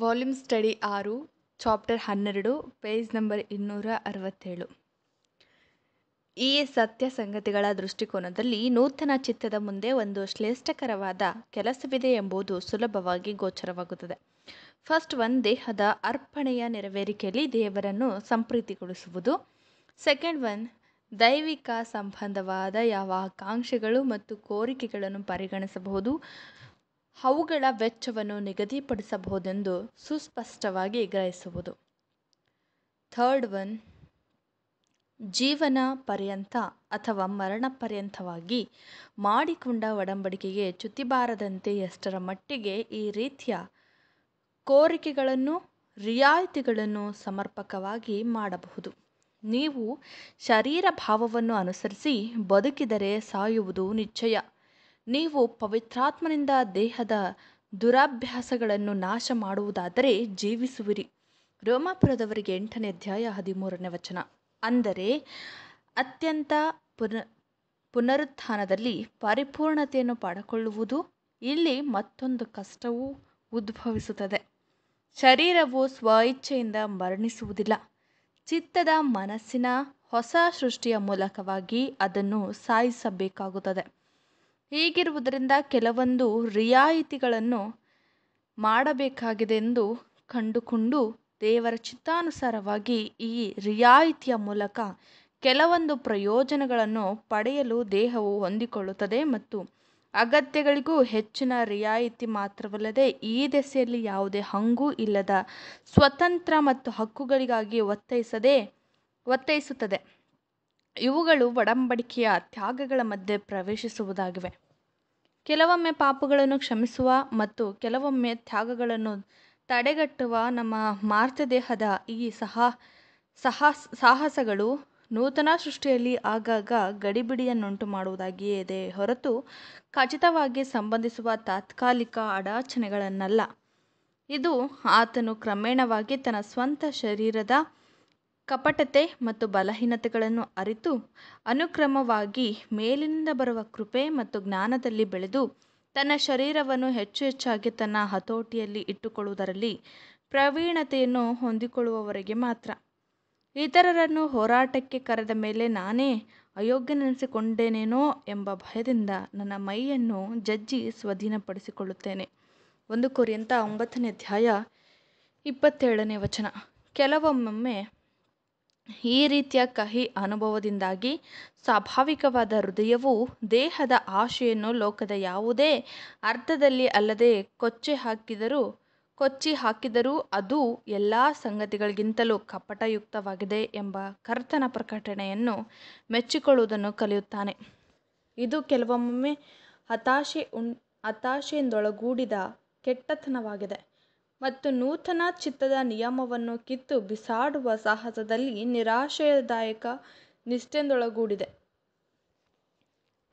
volume study ಆರು chapter ಹನ್ನೆರಡು page number ಇನ್ನೂರ ಅರವತ್ತೇಳು ಈ ಸತ್ಯ ಸಂಗತಿಗಳ ದೃಷ್ಟಿಕೋನದಲ್ಲಿ ನೂತನ ಚಿತ್ತದ ಮುಂದೆ ಒಂದು ಶ್ಲೇಷ್ಠಕರವಾದ ಕೆಲಸವಿದೆ ಎಂಬುದು ಸುಲಭವಾಗಿ ಗೋಚರವಾಗುತ್ತದೆ ಫಸ್ಟ್ ಒನ್ ದೇಹದ ಅರ್ಪಣೆಯ ನೆರವೇರಿಕೆಯಲ್ಲಿ ದೇವರನ್ನು ಸಂಪ್ರೀತಿಗೊಳಿಸುವುದು ಸೆಕೆಂಡ್ ಒನ್ ದೈವಿಕ ಸಂಬಂಧವಾದ ಯಾವ ಆಕಾಂಕ್ಷೆಗಳು ಮತ್ತು ಕೋರಿಕೆಗಳನ್ನು ಪರಿಗಣಿಸಬಹುದು ಅವುಗಳ ವೆಚ್ಚವನ್ನು ನಿಗದಿಪಡಿಸಬಹುದೆಂದು ಸುಸ್ಪಷ್ಟವಾಗಿ ಗ್ರಹಿಸುವುದು ಥರ್ಡ್ ಒನ್ ಜೀವನ ಪರ್ಯಂತ ಅಥವಾ ಮರಣ ಪರ್ಯಂತವಾಗಿ ಮಾಡಿಕೊಂಡ ಒಡಂಬಡಿಕೆಗೆ ಚ್ಯುತಿಬಾರದಂತೆ ಎಷ್ಟರ ಮಟ್ಟಿಗೆ ಈ ರೀತಿಯ ಕೋರಿಕೆಗಳನ್ನು ರಿಯಾಯಿತಿಗಳನ್ನು ಸಮರ್ಪಕವಾಗಿ ಮಾಡಬಹುದು ನೀವು ಶರೀರ ಭಾವವನ್ನು ಅನುಸರಿಸಿ ಬದುಕಿದರೆ ಸಾಯುವುದು ನಿಶ್ಚಯ ನೀವು ಪವಿತ್ರಾತ್ಮನಿಂದ ದೇಹದ ದುರಾಭ್ಯಾಸಗಳನ್ನು ನಾಶ ಮಾಡುವುದಾದರೆ ಜೀವಿಸುವಿರಿ ರೋಮಾಪುರದವರಿಗೆ ಎಂಟನೇ ಅಧ್ಯಾಯ ಹದಿಮೂರನೇ ವಚನ ಅಂದರೆ ಅತ್ಯಂತ ಪುನ ಪುನರುತ್ಥಾನದಲ್ಲಿ ಪರಿಪೂರ್ಣತೆಯನ್ನು ಪಡಕೊಳ್ಳುವುದು ಇಲ್ಲಿ ಮತ್ತೊಂದು ಕಷ್ಟವು ಉದ್ಭವಿಸುತ್ತದೆ ಶರೀರವು ಸ್ವ ಇಚ್ಛೆಯಿಂದ ಮರಣಿಸುವುದಿಲ್ಲ ಚಿತ್ತದ ಮನಸ್ಸಿನ ಹೊಸ ಸೃಷ್ಟಿಯ ಮೂಲಕವಾಗಿ ಅದನ್ನು ಸಾಯಿಸಬೇಕಾಗುತ್ತದೆ ಹೀಗಿರುವುದರಿಂದ ಕೆಲವೊಂದು ರಿಯಾಯಿತಿಗಳನ್ನು ಮಾಡಬೇಕಾಗಿದೆ ಎಂದು ಕಂಡುಕೊಂಡು ದೇವರ ಚಿತ್ತಾನುಸಾರವಾಗಿ ಈ ರಿಯಾಯಿತಿಯ ಮೂಲಕ ಕೆಲವೊಂದು ಪ್ರಯೋಜನಗಳನ್ನು ಪಡೆಯಲು ದೇಹವು ಹೊಂದಿಕೊಳ್ಳುತ್ತದೆ ಮತ್ತು ಅಗತ್ಯಗಳಿಗೂ ಹೆಚ್ಚಿನ ರಿಯಾಯಿತಿ ಮಾತ್ರವಲ್ಲದೆ ಈ ದೆಸೆಯಲ್ಲಿ ಯಾವುದೇ ಹಂಗೂ ಇಲ್ಲದ ಸ್ವತಂತ್ರ ಮತ್ತು ಹಕ್ಕುಗಳಿಗಾಗಿ ಒತ್ತೈಸದೆ ಒತ್ತಾಯಿಸುತ್ತದೆ ಇವುಗಳು ಒಡಂಬಡಿಕೆಯ ತ್ಯಾಗಗಳ ಮಧ್ಯೆ ಪ್ರವೇಶಿಸುವುದಾಗಿವೆ ಕೆಲವೊಮ್ಮೆ ಪಾಪಗಳನ್ನು ಕ್ಷಮಿಸುವ ಮತ್ತು ಕೆಲವೊಮ್ಮೆ ತ್ಯಾಗಗಳನ್ನು ತಡೆಗಟ್ಟುವ ನಮ್ಮ ಮಾರ್ತದೇಹದ ಈ ಸಹ ಸಾಹಸ ಸಾಹಸಗಳು ನೂತನ ಸೃಷ್ಟಿಯಲ್ಲಿ ಆಗಾಗ ಗಡಿಬಿಡಿಯನ್ನುಂಟು ಮಾಡುವುದಾಗಿಯೇ ಇದೆ ಹೊರತು ಖಚಿತವಾಗಿ ಸಂಬಂಧಿಸುವ ತಾತ್ಕಾಲಿಕ ಅಡಾಚಣೆಗಳನ್ನಲ್ಲ ಇದು ಆತನು ಕ್ರಮೇಣವಾಗಿ ತನ್ನ ಸ್ವಂತ ಶರೀರದ ಕಪಟತೆ ಮತ್ತು ಬಲಹೀನತೆಗಳನ್ನು ಅರಿತು ಅನುಕ್ರಮವಾಗಿ ಮೇಲಿನಿಂದ ಬರುವ ಕೃಪೆ ಮತ್ತು ಜ್ಞಾನದಲ್ಲಿ ಬೆಳೆದು ತನ್ನ ಶರೀರವನ್ನು ಹೆಚ್ಚು ಹೆಚ್ಚಾಗಿ ತನ್ನ ಹತೋಟಿಯಲ್ಲಿ ಇಟ್ಟುಕೊಳ್ಳುವುದರಲ್ಲಿ ಪ್ರವೀಣತೆಯನ್ನು ಹೊಂದಿಕೊಳ್ಳುವವರೆಗೆ ಮಾತ್ರ ಇತರರನ್ನು ಹೋರಾಟಕ್ಕೆ ಕರೆದ ಮೇಲೆ ನಾನೇ ಅಯೋಗ್ಯನೆನಿಸಿಕೊಂಡೇನೇನೋ ಎಂಬ ಭಯದಿಂದ ನನ್ನ ಮೈಯನ್ನು ಜಜ್ಜಿ ಸ್ವಾಧೀನಪಡಿಸಿಕೊಳ್ಳುತ್ತೇನೆ ಒಂದು ಕುರಿಯಂತ ಒಂಬತ್ತನೇ ಅಧ್ಯಾಯ ಇಪ್ಪತ್ತೇಳನೇ ವಚನ ಕೆಲವೊಮ್ಮೊಮ್ಮೆ ಈ ರೀತಿಯ ಕಹಿ ಅನುಭವದಿಂದಾಗಿ ಸ್ವಾಭಾವಿಕವಾದ ಹೃದಯವು ದೇಹದ ಆಶೆಯನ್ನು ಲೋಕದ ಯಾವುದೇ ಅರ್ಥದಲ್ಲಿ ಅಲ್ಲದೆ ಕೊಚ್ಚಿ ಹಾಕಿದರೂ ಕೊಚ್ಚಿ ಹಾಕಿದರೂ ಅದು ಎಲ್ಲ ಸಂಗತಿಗಳಿಗಿಂತಲೂ ಕಪಟಯುಕ್ತವಾಗಿದೆ ಎಂಬ ಕರ್ತನ ಪ್ರಕಟಣೆಯನ್ನು ಮೆಚ್ಚಿಕೊಳ್ಳುವುದನ್ನು ಕಲಿಯುತ್ತಾನೆ ಇದು ಕೆಲವೊಮ್ಮೆ ಹತಾಶೆ ಉಂ ಹತಾಶೆಯಿಂದೊಳಗೂಡಿದ ಕೆಟ್ಟತನವಾಗಿದೆ ಮತ್ತು ನೂತನ ಚಿತ್ತದ ನಿಯಮವನ್ನು ಕಿತ್ತು ಬಿಸಾಡುವ ಸಾಹಸದಲ್ಲಿ ನಿರಾಶಯದಾಯಕ ನಿಷ್ಠೆಂದೊಳಗೂಡಿದೆ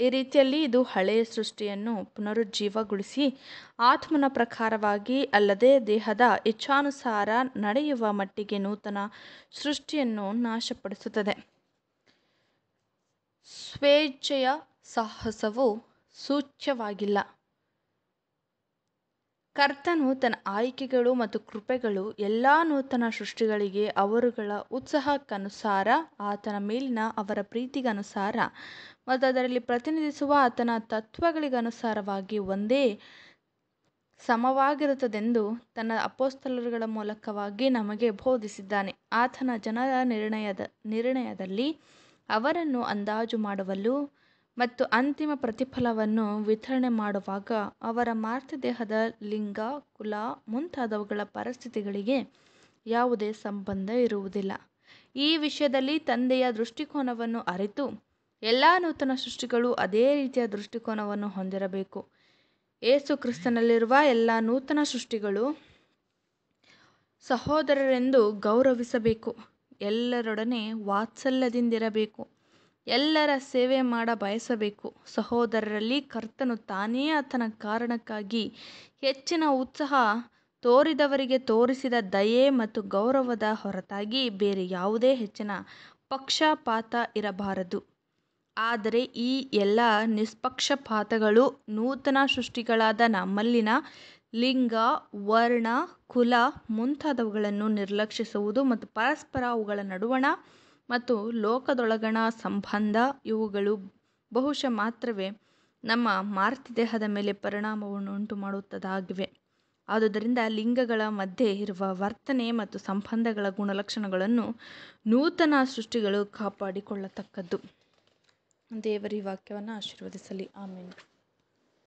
ಈ ರೀತಿಯಲ್ಲಿ ಇದು ಹಳೆಯ ಸೃಷ್ಟಿಯನ್ನು ಪುನರುಜ್ಜೀವಗೊಳಿಸಿ ಆತ್ಮನ ಪ್ರಕಾರವಾಗಿ ಅಲ್ಲದೆ ದೇಹದ ಇಚ್ಛಾನುಸಾರ ನಡೆಯುವ ಮಟ್ಟಿಗೆ ನೂತನ ಸೃಷ್ಟಿಯನ್ನು ನಾಶಪಡಿಸುತ್ತದೆ ಸ್ವೇಚ್ಛೆಯ ಸಾಹಸವು ಸೂಚ್ಯವಾಗಿಲ್ಲ ಕರ್ತನು ತನ್ನ ಆಯ್ಕೆಗಳು ಮತ್ತು ಕೃಪೆಗಳು ಎಲ್ಲ ನೂತನ ಸೃಷ್ಟಿಗಳಿಗೆ ಅವರುಗಳ ಉತ್ಸಾಹಕ್ಕನುಸಾರ ಆತನ ಮೇಲಿನ ಅವರ ಪ್ರೀತಿಗನುಸಾರ ಮತ್ತು ಅದರಲ್ಲಿ ಪ್ರತಿನಿಧಿಸುವ ಆತನ ತತ್ವಗಳಿಗನುಸಾರವಾಗಿ ಒಂದೇ ಸಮವಾಗಿರುತ್ತದೆಂದು ತನ್ನ ಅಪೋಸ್ತಲರುಗಳ ಮೂಲಕವಾಗಿ ನಮಗೆ ಬೋಧಿಸಿದ್ದಾನೆ ಆತನ ಜನರ ನಿರ್ಣಯದ ನಿರ್ಣಯದಲ್ಲಿ ಅವರನ್ನು ಅಂದಾಜು ಮಾಡುವಲು ಮತ್ತು ಅಂತಿಮ ಪ್ರತಿಫಲವನ್ನು ವಿತರಣೆ ಮಾಡುವಾಗ ಅವರ ಮಾರ್ತದೇಹದ ಲಿಂಗ ಕುಲ ಮುಂತಾದವುಗಳ ಪರಿಸ್ಥಿತಿಗಳಿಗೆ ಯಾವುದೇ ಸಂಬಂಧ ಇರುವುದಿಲ್ಲ ಈ ವಿಷಯದಲ್ಲಿ ತಂದೆಯ ದೃಷ್ಟಿಕೋನವನ್ನು ಅರಿತು ಎಲ್ಲ ನೂತನ ಸೃಷ್ಟಿಗಳು ಅದೇ ರೀತಿಯ ದೃಷ್ಟಿಕೋನವನ್ನು ಹೊಂದಿರಬೇಕು ಏಸು ಕ್ರಿಸ್ತನಲ್ಲಿರುವ ಎಲ್ಲ ನೂತನ ಸೃಷ್ಟಿಗಳು ಸಹೋದರರೆಂದು ಗೌರವಿಸಬೇಕು ಎಲ್ಲರೊಡನೆ ವಾತ್ಸಲ್ಯದಿಂದಿರಬೇಕು ಎಲ್ಲರ ಸೇವೆ ಮಾಡ ಬಯಸಬೇಕು ಸಹೋದರರಲ್ಲಿ ಕರ್ತನು ತಾನೇ ಆತನ ಕಾರಣಕ್ಕಾಗಿ ಹೆಚ್ಚಿನ ಉತ್ಸಾಹ ತೋರಿದವರಿಗೆ ತೋರಿಸಿದ ದಯೆ ಮತ್ತು ಗೌರವದ ಹೊರತಾಗಿ ಬೇರೆ ಯಾವುದೇ ಹೆಚ್ಚಿನ ಪಕ್ಷಪಾತ ಇರಬಾರದು ಆದರೆ ಈ ಎಲ್ಲ ನಿಷ್ಪಕ್ಷಪಾತಗಳು ನೂತನ ಸೃಷ್ಟಿಗಳಾದ ನಮ್ಮಲ್ಲಿನ ಲಿಂಗ ವರ್ಣ ಕುಲ ಮುಂತಾದವುಗಳನ್ನು ನಿರ್ಲಕ್ಷಿಸುವುದು ಮತ್ತು ಪರಸ್ಪರ ಅವುಗಳ ನಡುವಣ ಮತ್ತು ಲೋಕದೊಳಗಣ ಸಂಬಂಧ ಇವುಗಳು ಬಹುಶಃ ಮಾತ್ರವೇ ನಮ್ಮ ದೇಹದ ಮೇಲೆ ಪರಿಣಾಮವನ್ನು ಉಂಟು ಮಾಡುತ್ತದಾಗಿವೆ ಆದುದರಿಂದ ಲಿಂಗಗಳ ಮಧ್ಯೆ ಇರುವ ವರ್ತನೆ ಮತ್ತು ಸಂಬಂಧಗಳ ಗುಣಲಕ್ಷಣಗಳನ್ನು ನೂತನ ಸೃಷ್ಟಿಗಳು ಕಾಪಾಡಿಕೊಳ್ಳತಕ್ಕದ್ದು ದೇವರ ವಾಕ್ಯವನ್ನು ಆಶೀರ್ವದಿಸಲಿ ಆಮೇಲೆ